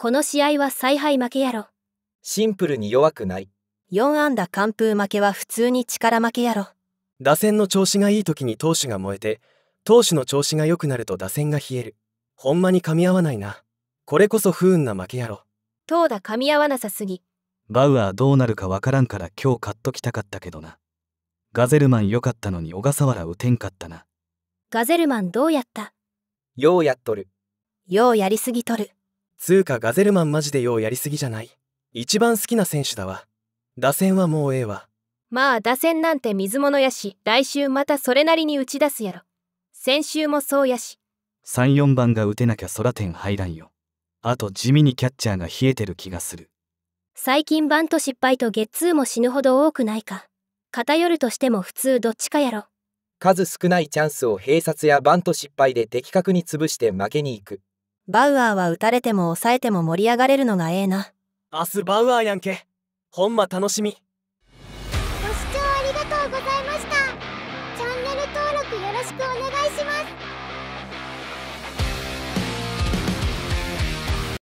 この試合は采配負けやろ。シンプルに弱くない。4安打完封負けは普通に力負けやろ。打線の調子がいい時に投手が燃えて、投手の調子が良くなると打線が冷える。ほんまに噛み合わないな。これこそ不運な負けやろ。投打噛み合わなさすぎ。バウアーどうなるかわからんから今日買っときたかったけどな。ガゼルマン良かったのに小笠原打てんかったな。ガゼルマンどうやったようやっとる。ようやりすぎとる。つうかガゼルマンマジでようやりすぎじゃない一番好きな選手だわ打線はもうええわまあ打線なんて水物やし来週またそれなりに打ち出すやろ先週もそうやし34番が打てなきゃ空点入らんよあと地味にキャッチャーが冷えてる気がする最近バント失敗とゲッツーも死ぬほど多くないか偏るとしても普通どっちかやろ数少ないチャンスを併殺やバント失敗で的確に潰して負けに行くバウアーは打たれても抑えても盛り上がれるのがええな明日バウアーやんけほんま楽しみご視聴ありがとうございましたチャンネル登録よろしくお願いします